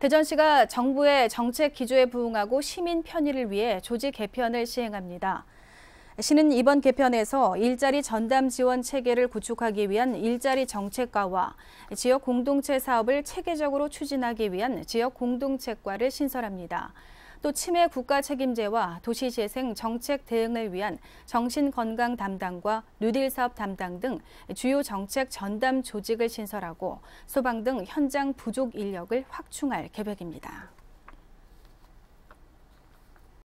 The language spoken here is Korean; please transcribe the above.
대전시가 정부의 정책 기조에 부응하고 시민 편의를 위해 조직 개편을 시행합니다. 시는 이번 개편에서 일자리 전담 지원 체계를 구축하기 위한 일자리 정책과와 지역 공동체 사업을 체계적으로 추진하기 위한 지역 공동체과를 신설합니다. 또 치매 국가 책임제와 도시재생 정책 대응을 위한 정신건강 담당과 뉴딜 사업 담당 등 주요 정책 전담 조직을 신설하고 소방 등 현장 부족 인력을 확충할 계획입니다.